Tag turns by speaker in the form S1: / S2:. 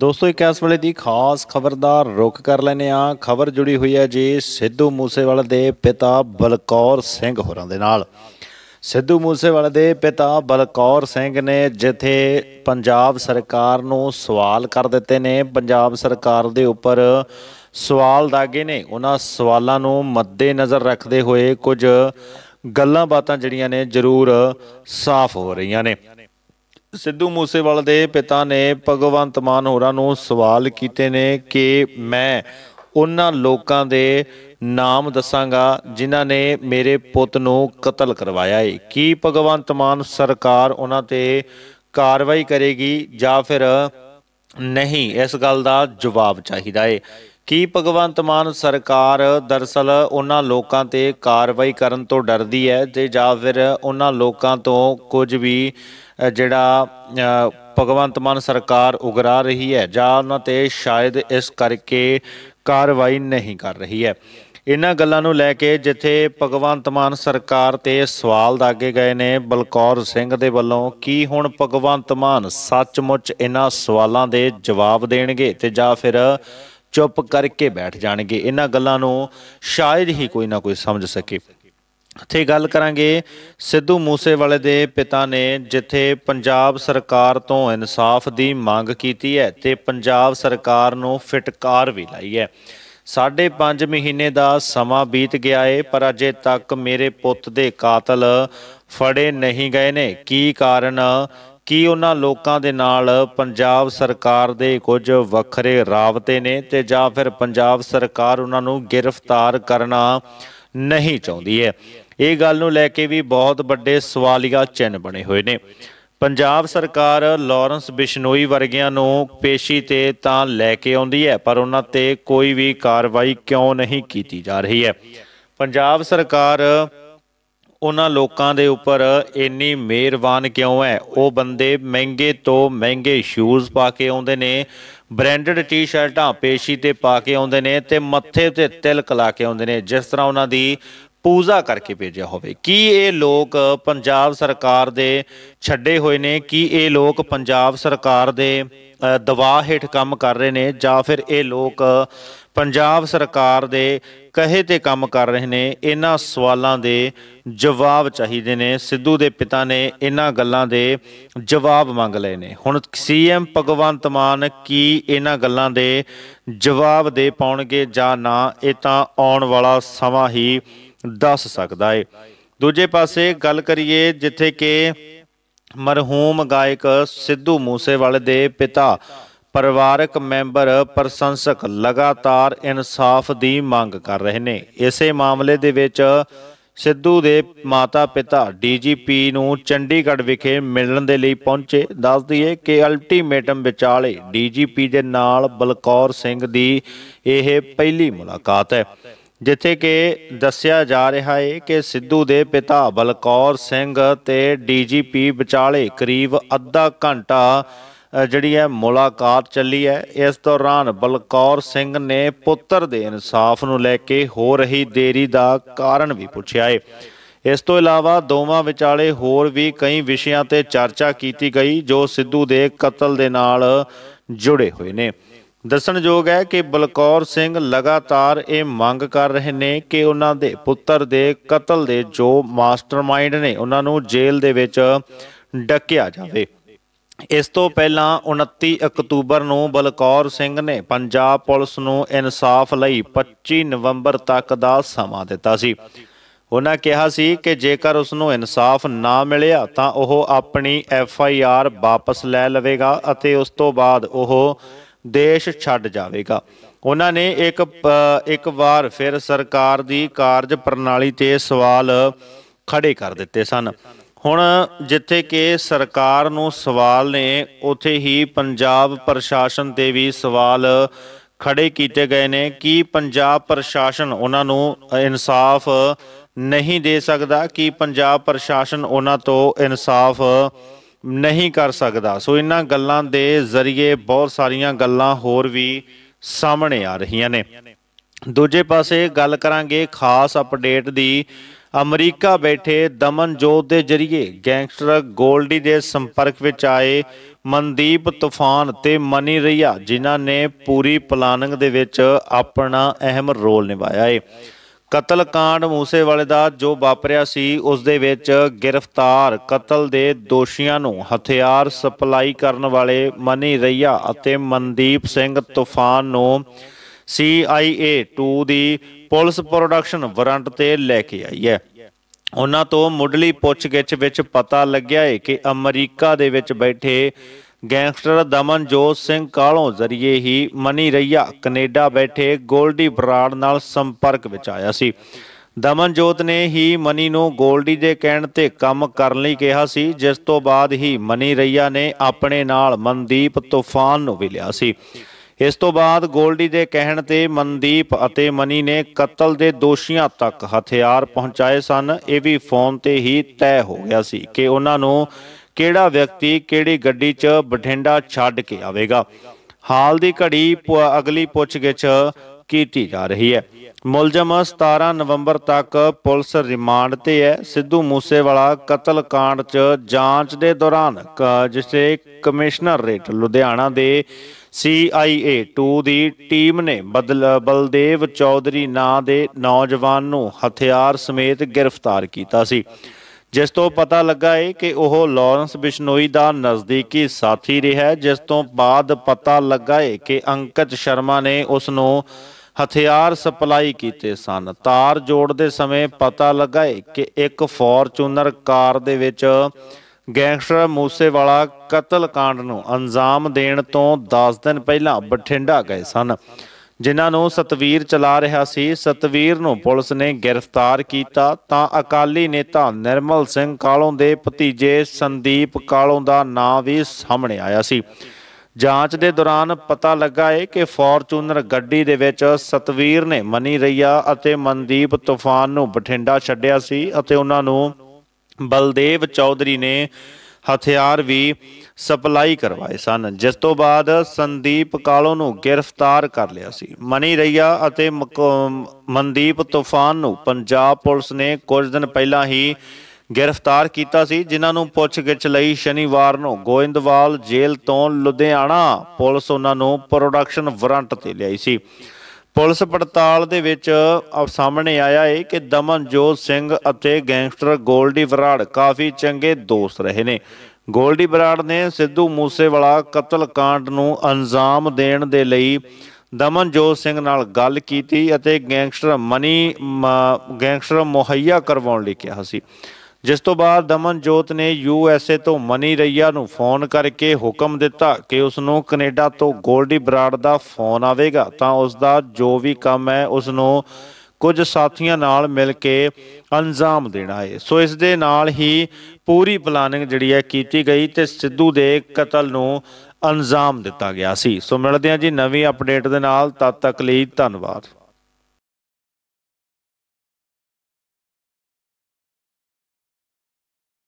S1: ਦੋਸਤੋ ਇੱਕ ਇਸ ਵੇਲੇ ਦੀ ਖਾਸ ਖਬਰਦਾਰ ਰੁਕ ਕਰ ਲੈਨੇ ਆ ਖਬਰ ਜੁੜੀ ਹੋਈ ਹੈ ਜੀ ਸਿੱਧੂ ਮੂਸੇਵਾਲੇ ਦੇ ਪਿਤਾ ਬਲਕੌਰ ਸਿੰਘ ਹੋਰਾਂ ਦੇ ਨਾਲ ਸਿੱਧੂ ਮੂਸੇਵਾਲੇ ਦੇ ਪਿਤਾ ਬਲਕੌਰ ਸਿੰਘ ਨੇ ਜਿੱਥੇ ਪੰਜਾਬ ਸਰਕਾਰ ਨੂੰ ਸਵਾਲ ਕਰ ਦਿੱਤੇ ਨੇ ਪੰਜਾਬ ਸਰਕਾਰ ਦੇ ਉੱਪਰ ਸਵਾਲ ਦਾਗੇ ਨੇ ਉਹਨਾਂ ਸਵਾਲਾਂ ਨੂੰ ਮੱਦੇ ਨਜ਼ਰ ਰੱਖਦੇ ਹੋਏ ਕੁਝ ਗੱਲਾਂ ਬਾਤਾਂ ਜਿਹੜੀਆਂ ਨੇ ਜ਼ਰੂਰ ਸਾਫ਼ ਹੋ ਰਹੀਆਂ ਨੇ ਸਿੱਧੂ ਮੂਸੇਵਾਲ ਦੇ ਪਿਤਾ ਨੇ ਭਗਵੰਤ ਮਾਨ ਹੋਰਾਂ ਨੂੰ ਸਵਾਲ ਕੀਤੇ ਨੇ ਕਿ ਮੈਂ ਉਹਨਾਂ ਲੋਕਾਂ ਦੇ ਨਾਮ ਦੱਸਾਂਗਾ ਜਿਨ੍ਹਾਂ ਨੇ ਮੇਰੇ ਪੁੱਤ ਨੂੰ ਕਤਲ ਕਰਵਾਇਆ ਹੈ ਕੀ ਭਗਵੰਤ ਮਾਨ ਸਰਕਾਰ ਉਹਨਾਂ ਤੇ ਕਾਰਵਾਈ ਕਰੇਗੀ ਜਾਂ ਫਿਰ ਨਹੀਂ ਇਸ ਗੱਲ ਦਾ ਜਵਾਬ ਚਾਹੀਦਾ ਹੈ ਕੀ ਭਗਵੰਤ ਮਾਨ ਸਰਕਾਰ ਦਰਸਲ ਉਹਨਾਂ ਲੋਕਾਂ ਤੇ ਕਾਰਵਾਈ ਕਰਨ ਤੋਂ ਡਰਦੀ ਹੈ ਤੇ ਜਾਂ ਫਿਰ ਉਹਨਾਂ ਲੋਕਾਂ ਤੋਂ ਕੁਝ ਵੀ ਜਿਹੜਾ ਭਗਵੰਤ ਮਾਨ ਸਰਕਾਰ ਉਗਰਾ ਰਹੀ ਹੈ ਜਾਂ ਉਹਨਾਂ ਤੇ ਸ਼ਾਇਦ ਇਸ ਕਰਕੇ ਕਾਰਵਾਈ ਨਹੀਂ ਕਰ ਰਹੀ ਹੈ ਇਹਨਾਂ ਗੱਲਾਂ ਨੂੰ ਲੈ ਕੇ ਜਿੱਥੇ ਭਗਵੰਤ ਮਾਨ ਸਰਕਾਰ ਤੇ ਸਵਾਲ ਦਾਗੇ ਗਏ ਨੇ ਬਲਕੌਰ ਸਿੰਘ ਦੇ ਵੱਲੋਂ ਕੀ ਹੁਣ ਭਗਵੰਤ ਮਾਨ ਸੱਚਮੁੱਚ ਇਹਨਾਂ ਸਵਾਲਾਂ ਦੇ ਜਵਾਬ ਦੇਣਗੇ ਤੇ ਜਾਂ ਫਿਰ ਚੁੱਪ ਕਰਕੇ ਬੈਠ ਜਾਣਗੇ ਇਹਨਾਂ ਗੱਲਾਂ ਨੂੰ ਸ਼ਾਇਦ ਹੀ ਕੋਈ ਨਾ ਕੋਈ ਸਮਝ ਸਕੇ ਇੱਥੇ ਗੱਲ ਕਰਾਂਗੇ ਸਿੱਧੂ ਮੂਸੇਵਾਲੇ ਦੇ ਪਿਤਾ ਨੇ ਜਿੱਥੇ ਪੰਜਾਬ ਸਰਕਾਰ ਤੋਂ ਇਨਸਾਫ ਦੀ ਮੰਗ ਕੀਤੀ ਹੈ ਤੇ ਪੰਜਾਬ ਸਰਕਾਰ ਨੂੰ ਫਟਕਾਰ ਵੀ ਲਾਈ ਹੈ ਸਾਢੇ 5 ਮਹੀਨੇ ਦਾ ਸਮਾਂ ਬੀਤ ਗਿਆ ਏ ਪਰ ਅਜੇ ਤੱਕ ਮੇਰੇ ਪੁੱਤ ਦੇ ਕਾਤਲ ਫੜੇ ਨਹੀਂ ਗਏ ਨੇ ਕੀ ਕਾਰਨ ਕੀ ਉਹਨਾਂ ਲੋਕਾਂ ਦੇ ਨਾਲ ਪੰਜਾਬ ਸਰਕਾਰ ਦੇ ਕੁਝ ਵੱਖਰੇ ਰਾਬਤੇ ਨੇ ਤੇ ਜਾਂ ਫਿਰ ਪੰਜਾਬ ਸਰਕਾਰ ਉਹਨਾਂ ਨੂੰ ਗ੍ਰਿਫਤਾਰ ਕਰਨਾ ਨਹੀਂ ਚਾਹੁੰਦੀ ਹੈ ਇਹ ਗੱਲ ਨੂੰ ਲੈ ਕੇ ਵੀ ਬਹੁਤ ਵੱਡੇ ਸਵਾਲੀਆ ਚਿੰਨ੍ਹ ਬਣੇ ਹੋਏ ਨੇ ਪੰਜਾਬ ਸਰਕਾਰ ਲਾਰੈਂਸ ਬਿਸ਼ਨੋਈ ਵਰਗਿਆਂ ਨੂੰ ਪੇਸ਼ੀ ਤੇ ਤਾਂ ਲੈ ਕੇ ਆਉਂਦੀ ਹੈ ਪਰ ਉਹਨਾਂ ਤੇ ਕੋਈ ਵੀ ਕਾਰਵਾਈ ਕਿਉਂ ਨਹੀਂ ਕੀਤੀ ਜਾ ਰਹੀ ਹੈ ਪੰਜਾਬ ਸਰਕਾਰ ਉਹਨਾਂ ਲੋਕਾਂ ਦੇ ਉੱਪਰ ਇੰਨੀ ਮਿਹਰਬਾਨ ਕਿਉਂ ਹੈ ਉਹ ਬੰਦੇ ਮਹਿੰਗੇ ਤੋਂ ਮਹਿੰਗੇ ਸ਼ੂਜ਼ ਪਾ ਕੇ ਆਉਂਦੇ ਨੇ ਬ੍ਰਾਂਡਡ ਟੀ-ਸ਼ਰਟਾਂ ਪੇਸ਼ੀ ਤੇ ਪਾ ਕੇ ਆਉਂਦੇ ਨੇ ਤੇ ਮੱਥੇ ਤੇ ਤਿਲਕ ਲਾ ਕੇ ਆਉਂਦੇ ਨੇ ਜਿਸ ਤਰ੍ਹਾਂ ਉਹਨਾਂ ਦੀ ਪੂਜਾ ਕਰਕੇ ਭੇਜਿਆ ਹੋਵੇ ਕੀ ਇਹ ਲੋਕ ਪੰਜਾਬ ਸਰਕਾਰ ਦੇ ਛੱਡੇ ਹੋਏ ਨੇ ਕੀ ਇਹ ਲੋਕ ਪੰਜਾਬ ਸਰਕਾਰ ਦੇ ਦਵਾ ਹੇਠ ਕੰਮ ਕਰ ਰਹੇ ਨੇ ਜਾਂ ਫਿਰ ਇਹ ਲੋਕ ਪੰਜਾਬ ਸਰਕਾਰ ਦੇ ਕਹੇ ਤੇ ਕੰਮ ਕਰ ਰਹੇ ਨੇ ਇਹਨਾਂ ਸਵਾਲਾਂ ਦੇ ਜਵਾਬ ਚਾਹੀਦੇ ਨੇ ਸਿੱਧੂ ਦੇ ਪਿਤਾ ਨੇ ਇਹਨਾਂ ਗੱਲਾਂ ਦੇ ਜਵਾਬ ਮੰਗ ਲਏ ਨੇ ਹੁਣ ਸੀਐਮ ਭਗਵੰਤ ਮਾਨ ਕੀ ਇਹਨਾਂ ਗੱਲਾਂ ਦੇ ਜਵਾਬ ਦੇ ਪਾਉਣਗੇ ਜਾਂ ਨਾ ਇਹ ਤਾਂ ਆਉਣ ਵਾਲਾ ਸਮਾਂ ਹੀ ਦੱਸ ਸਕਦਾ ਏ ਦੂਜੇ ਪਾਸੇ ਗੱਲ ਕਰੀਏ ਜਿੱਥੇ ਕਿ ਮਰਹੂਮ ਗਾਇਕ ਸਿੱਧੂ ਮੂਸੇਵਾਲੇ ਦੇ ਪਿਤਾ ਪਰਿਵਾਰਕ ਮੈਂਬਰ ਪ੍ਰਸ਼ੰਸਕ ਲਗਾਤਾਰ ਇਨਸਾਫ ਦੀ ਮੰਗ ਕਰ ਰਹੇ ਨੇ ਇਸੇ ਮਾਮਲੇ ਦੇ ਵਿੱਚ ਸਿੱਧੂ ਦੇ ਮਾਤਾ-ਪਿਤਾ ਡੀਜੀਪੀ ਨੂੰ ਚੰਡੀਗੜ੍ਹ ਵਿਖੇ ਮਿਲਣ ਦੇ ਲਈ ਪਹੁੰਚੇ ਦੱਸ ਦਈਏ ਕਿ ਅਲਟੀਮੇਟਮ ਵਿਚਾਲੇ ਡੀਜੀਪੀ ਦੇ ਨਾਲ ਬਲਕੌਰ ਸਿੰਘ ਦੀ ਇਹ ਪਹਿਲੀ ਮੁਲਾਕਾਤ ਹੈ ਜਿੱਥੇ ਕਿ ਦੱਸਿਆ ਜਾ ਰਿਹਾ ਹੈ ਕਿ ਸਿੱਧੂ ਦੇ ਪਿਤਾ ਬਲਕੌਰ ਸਿੰਘ ਤੇ ਡੀਜੀਪੀ ਵਿਚਾਲੇ ਕਰੀਬ ਅੱਧਾ ਘੰਟਾ ਜਿਹੜੀ ਹੈ ਮੁਲਾਕਾਤ ਚੱਲੀ ਹੈ ਇਸ ਦੌਰਾਨ ਬਲਕੌਰ ਸਿੰਘ ਨੇ ਪੁੱਤਰ ਦੇ ਇਨਸਾਫ ਨੂੰ ਲੈ ਕੇ ਹੋ ਰਹੀ ਦੇਰੀ ਦਾ ਕਾਰਨ ਵੀ ਪੁੱਛਿਆ ਹੈ ਇਸ ਤੋਂ ਇਲਾਵਾ ਦੋਵਾਂ ਵਿਚਾਲੇ ਹੋਰ ਵੀ ਕਈ ਵਿਸ਼ਿਆਂ ਤੇ ਚਰਚਾ ਕੀਤੀ ਗਈ ਜੋ ਸਿੱਧੂ ਦੇ ਕਤਲ ਦੇ ਨਾਲ ਜੁੜੇ ਹੋਏ ਨੇ ਦੱਸਣਯੋਗ ਹੈ ਕਿ ਬਲਕੌਰ ਸਿੰਘ ਲਗਾਤਾਰ ਇਹ ਮੰਗ ਕਰ ਰਹੇ ਨੇ ਕਿ ਉਹਨਾਂ ਦੇ ਪੁੱਤਰ ਦੇ ਕਤਲ ਦੇ ਜੋ ਮਾਸਟਰਮਾਈਂਡ ਨੇ ਉਹਨਾਂ ਨੂੰ ਜੇਲ੍ਹ ਦੇ ਵਿੱਚ ਡੱਕਿਆ ਜਾਵੇ ਇਸ ਤੋਂ ਪਹਿਲਾਂ 29 ਅਕਤੂਬਰ ਨੂੰ ਬਲਕੌਰ ਸਿੰਘ ਨੇ ਪੰਜਾਬ ਪੁਲਿਸ ਨੂੰ ਇਨਸਾਫ ਲਈ 25 ਨਵੰਬਰ ਤੱਕ ਦਾ ਸਮਾਂ ਦਿੱਤਾ ਸੀ ਉਹਨਾਂ ਕਿਹਾ ਸੀ ਕਿ ਜੇਕਰ ਉਸ ਨੂੰ ਇਨਸਾਫ ਨਾ ਮਿਲਿਆ ਤਾਂ ਉਹ ਆਪਣੀ ਐਫ ਆਈ ਆਰ ਵਾਪਸ ਲੈ ਲਵੇਗਾ ਅਤੇ ਉਸ ਤੋਂ ਬਾਅਦ ਉਹ ਦੇਸ਼ ਛੱਡ ਜਾਵੇਗਾ ਉਹਨਾਂ ਨੇ ਇੱਕ ਇੱਕ ਵਾਰ ਫਿਰ ਸਰਕਾਰ ਦੀ ਕਾਰਜ ਪ੍ਰਣਾਲੀ ਤੇ ਸਵਾਲ ਖੜੇ ਕਰ ਦਿੱਤੇ ਸਨ ਹੁਣ ਜਿੱਥੇ ਕਿ ਸਰਕਾਰ ਨੂੰ ਸਵਾਲ ਨੇ ਉਥੇ ਹੀ ਪੰਜਾਬ ਪ੍ਰਸ਼ਾਸਨ ਤੇ ਵੀ ਸਵਾਲ ਖੜੇ ਕੀਤੇ ਗਏ ਨੇ ਕਿ ਪੰਜਾਬ ਪ੍ਰਸ਼ਾਸਨ ਉਹਨਾਂ ਨੂੰ ਇਨਸਾਫ ਨਹੀਂ ਦੇ ਸਕਦਾ ਕਿ ਪੰਜਾਬ ਪ੍ਰਸ਼ਾਸਨ ਉਹਨਾਂ ਤੋਂ ਇਨਸਾਫ ਨਹੀਂ ਕਰ ਸਕਦਾ ਸੋ ਇਹਨਾਂ ਗੱਲਾਂ ਦੇ ਜ਼ਰੀਏ ਬਹੁਤ ਸਾਰੀਆਂ ਗੱਲਾਂ ਹੋਰ ਵੀ ਸਾਹਮਣੇ ਆ ਰਹੀਆਂ ਨੇ ਦੂਜੇ ਪਾਸੇ ਗੱਲ ਕਰਾਂਗੇ ਖਾਸ ਅਪਡੇਟ ਦੀ ਅਮਰੀਕਾ ਬੈਠੇ ਦਮਨਜੋਤ ਦੇ ਜ਼ਰੀਏ ਗੈਂਗਸਟਰ ਗੋਲਡੀ ਦੇ ਸੰਪਰਕ ਵਿੱਚ ਆਏ ਮਨਦੀਪ ਤੂਫਾਨ ਤੇ ਮਨੀ ਰਈਆ ਜਿਨ੍ਹਾਂ ਨੇ ਪੂਰੀ ਪਲਾਨਿੰਗ ਦੇ ਵਿੱਚ ਆਪਣਾ ਅਹਿਮ ਰੋਲ ਨਿਭਾਇਆ ਹੈ ਕਤਲ ਕਾਂਡ ਮੂਸੇਵਾਲੇ ਦਾ ਜੋ ਵਾਪਰਿਆ ਸੀ ਉਸ ਦੇ ਵਿੱਚ ਗ੍ਰਿਫਤਾਰ ਕਤਲ ਦੇ ਦੋਸ਼ੀਆਂ ਨੂੰ ਹਥਿਆਰ ਸਪਲਾਈ ਕਰਨ ਵਾਲੇ ਮਨੀ ਰਈਆ ਅਤੇ ਮਨਦੀਪ ਸਿੰਘ ਤੂਫਾਨ ਨੂੰ CIA 2 ਦੀ ਪੁਲਿਸ ਪ੍ਰੋਡਕਸ਼ਨ ਵਾਰੰਟ ਤੇ ਲੈ ਕੇ ਆਈ ਹੈ ਉਹਨਾਂ ਤੋਂ ਮੁੱਢਲੀ ਪੁੱਛਗਿੱਛ ਵਿੱਚ ਪਤਾ ਲੱਗਿਆ ਹੈ ਕਿ ਅਮਰੀਕਾ ਦੇ ਵਿੱਚ ਬੈਠੇ ਗੈਂਗਸਟਰ ਦਮਨਜੋਤ ਸਿੰਘ ਕਾਲੋਂ ਜ਼ਰੀਏ ਹੀ ਮਨੀ ਰਈਆ ਕੈਨੇਡਾ ਬੈਠੇ ਗੋਲਡੀ ਬਰਾੜ ਨਾਲ ਸੰਪਰਕ ਵਿੱਚ ਆਇਆ ਸੀ ਦਮਨਜੋਤ ਨੇ ਹੀ ਮਨੀ ਨੂੰ ਗੋਲਡੀ ਦੇ ਕਹਿਣ ਤੇ ਕੰਮ ਕਰਨ ਲਈ ਕਿਹਾ ਸੀ ਜਿਸ ਤੋਂ ਬਾਅਦ ਹੀ ਮਨੀ ਰਈਆ ਨੇ ਆਪਣੇ ਨਾਲ ਮਨਦੀਪ ਤੂਫਾਨ ਨੂੰ ਵੀ ਲਿਆ ਸੀ ਇਸ ਤੋਂ ਬਾਅਦ ਗੋਲਡੀ ਦੇ ਕਹਿਣ ਤੇ ਮਨਦੀਪ ਅਤੇ ਮਨੀ ਨੇ ਕਤਲ ਦੇ ਦੋਸ਼ੀਆਂ ਤੱਕ ਹਥਿਆਰ ਪਹੁੰਚਾਏ ਸਨ ਇਹ ਵੀ ਫੋਨ ਤੇ ਹੀ ਤੈਅ ਹੋ ਗਿਆ ਸੀ ਕਿ ਉਹਨਾਂ ਨੂੰ ਕਿਹੜਾ ਵਿਅਕਤੀ ਕਿਹੜੀ ਗੱਡੀ 'ਚ ਬਠਿੰਡਾ ਛੱਡ ਕੇ ਆਵੇਗਾ ਹਾਲ ਦੀ ਘੜੀ ਅਗਲੀ ਪੁੱਛਗਿੱਛ ਕੀਤੀ ਜਾ ਰਹੀ ਹੈ ਮੁਲਜ਼ਮ 17 ਨਵੰਬਰ ਤੱਕ ਪੁਲਿਸ ਰਿਮਾਂਡ ਤੇ ਹੈ ਸਿੱਧੂ ਮੂਸੇਵਾਲਾ ਕਤਲ ਕਾਂਡ 'ਚ ਜਾਂਚ ਦੇ ਦੌਰਾਨ ਜਿਸੇ ਕਮਿਸ਼ਨਰ ਰੇਟ ਲੁਧਿਆਣਾ ਦੇ CIA 2 ਦੀ ਟੀਮ ਨੇ ਬਦਲ ਬਲਦੇਵ ਚੌਧਰੀ ਨਾਂ ਦੇ ਨੌਜਵਾਨ ਨੂੰ ਹਥਿਆਰ ਸਮੇਤ ਗ੍ਰਿਫਤਾਰ ਕੀਤਾ ਸੀ ਜਿਸ ਤੋਂ ਪਤਾ ਲੱਗਾ ਏ ਕਿ ਉਹ ਲਾਰੈਂਸ ਬਿਸ਼ਨੋਈ ਦਾ ਨਜ਼ਦੀਕੀ ਸਾਥੀ ਰਿਹਾ ਜਿਸ ਤੋਂ ਬਾਅਦ ਪਤਾ ਲੱਗਾ ਏ ਕਿ ਅੰਕਤ ਸ਼ਰਮਾ ਨੇ ਉਸ ਨੂੰ ਹਥਿਆਰ ਸਪਲਾਈ ਕੀਤੇ ਸਨ ਤਾਰ ਜੋੜਦੇ ਸਮੇਂ ਪਤਾ ਲੱਗਾ ਏ ਕਿ ਇੱਕ ਫੋਰਚੂਨਰ ਕਾਰ ਦੇ ਵਿੱਚ ਗੈਂਗਸਟਰ ਮੂਸੇਵਾਲਾ ਕਤਲकांड ਨੂੰ ਅੰਜਾਮ ਦੇਣ ਤੋਂ 10 ਦਿਨ ਪਹਿਲਾਂ ਬਠਿੰਡਾ ਗਏ ਸਨ ਜਿਨ੍ਹਾਂ ਨੂੰ ਸਤਵੀਰ ਚਲਾ ਰਿਹਾ ਸੀ ਸਤਵੀਰ ਨੂੰ ਪੁਲਿਸ ਨੇ ਗ੍ਰਿਫਤਾਰ ਕੀਤਾ ਤਾਂ ਅਕਾਲੀ ਨੇਤਾ ਨਿਰਮਲ ਸਿੰਘ ਕਾਲੋਂ ਦੇ ਭਤੀਜੇ ਸੰਦੀਪ ਕਾਲੋਂ ਦਾ ਨਾਂ ਵੀ ਸਾਹਮਣੇ ਆਇਆ ਸੀ ਜਾਂਚ ਦੇ ਦੌਰਾਨ ਪਤਾ ਲੱਗਾ ਹੈ ਕਿ ਫੋਰਚੂਨਰ ਗੱਡੀ ਦੇ ਵਿੱਚ ਸਤਵੀਰ ਨੇ ਮਨੀ ਰਈਆ ਅਤੇ ਮਨਦੀਪ ਤੂਫਾਨ ਨੂੰ ਬਠਿੰਡਾ ਛੱਡਿਆ ਸੀ ਅਤੇ ਉਹਨਾਂ ਨੂੰ ਬਲਦੇਵ ਚੌਧਰੀ ਨੇ ਹਥਿਆਰ ਵੀ ਸਪਲਾਈ ਕਰਵਾਏ ਸਨ ਜਿਸ ਤੋਂ ਬਾਅਦ ਸੰਦੀਪ ਕਾਲੋ ਨੂੰ ਗ੍ਰਿਫਤਾਰ ਕਰ ਲਿਆ ਸੀ ਮਨੀ ਰਈਆ ਅਤੇ ਮਨਦੀਪ ਤੂਫਾਨ ਨੂੰ ਪੰਜਾਬ ਪੁਲਿਸ ਨੇ ਕੁਝ ਦਿਨ ਪਹਿਲਾਂ ਹੀ ਗ੍ਰਿਫਤਾਰ ਕੀਤਾ ਸੀ ਜਿਨ੍ਹਾਂ ਨੂੰ ਪੁੱਛਗਿੱਛ ਲਈ ਸ਼ਨੀਵਾਰ ਨੂੰ ਗੋਇੰਦਵਾਲ ਜੇਲ੍ਹ ਤੋਂ ਲੁਧਿਆਣਾ ਪੁਲਿਸ ਉਹਨਾਂ ਨੂੰ ਪ੍ਰੋਡਕਸ਼ਨ ਵਾਰੰਟ ਤੇ ਲਿਆਈ ਸੀ ਪੁਲਿਸ ਪੜਤਾਲ ਦੇ ਵਿੱਚ ਸਾਹਮਣੇ ਆਇਆ ਹੈ ਕਿ ਦਮਨਜੋਤ ਸਿੰਘ ਅਤੇ ਗੈਂਗਸਟਰ ਗੋਲਡੀ ਬਰਾੜ ਕਾਫੀ ਚੰਗੇ ਦੋਸਤ ਰਹੇ ਨੇ ਗੋਲਡੀ ਬਰਾੜ ਨੇ ਸਿੱਧੂ ਮੂਸੇਵਾਲਾ ਕਤਲ ਕਾਂਡ ਨੂੰ ਅੰਜਾਮ ਦੇਣ ਦੇ ਲਈ ਦਮਨਜੋਤ ਸਿੰਘ ਨਾਲ ਗੱਲ ਕੀਤੀ ਅਤੇ ਗੈਂਗਸਟਰ ਮਨੀ ਗੈਂਗਸਟਰ ਮੁਹੱਈਆ ਕਰਵਾਉਣ ਲਈ ਕਿਹਾ ਸੀ ਜਿਸ ਤੋਂ ਬਾਅਦ ਦਮਨਜੋਤ ਨੇ ਯੂਐਸਏ ਤੋਂ ਮਨੀ ਰਈਆ ਨੂੰ ਫੋਨ ਕਰਕੇ ਹੁਕਮ ਦਿੱਤਾ ਕਿ ਉਸ ਨੂੰ ਕੈਨੇਡਾ ਤੋਂ ਗੋਲਡੀ ਬਰਾੜ ਦਾ ਫੋਨ ਆਵੇਗਾ ਤਾਂ ਉਸ ਦਾ ਜੋ ਵੀ ਕੰਮ ਹੈ ਉਸ ਨੂੰ ਕੁਝ ਸਾਥੀਆਂ ਨਾਲ ਮਿਲ ਕੇ ਅੰਜਾਮ ਦੇਣਾ ਹੈ ਸੋ ਇਸ ਦੇ ਨਾਲ ਹੀ ਪੂਰੀ ਪਲਾਨਿੰਗ ਜਿਹੜੀ ਹੈ ਕੀਤੀ ਗਈ ਤੇ ਸਿੱਧੂ ਦੇ ਕਤਲ ਨੂੰ ਅੰਜਾਮ ਦਿੱਤਾ ਗਿਆ ਸੀ ਸੋ ਮਿਲਦੇ ਹਾਂ ਜੀ ਨਵੀਂ ਅਪਡੇਟ ਦੇ ਨਾਲ ਤਦ ਤੱਕ ਲਈ ਧੰਨਵਾਦ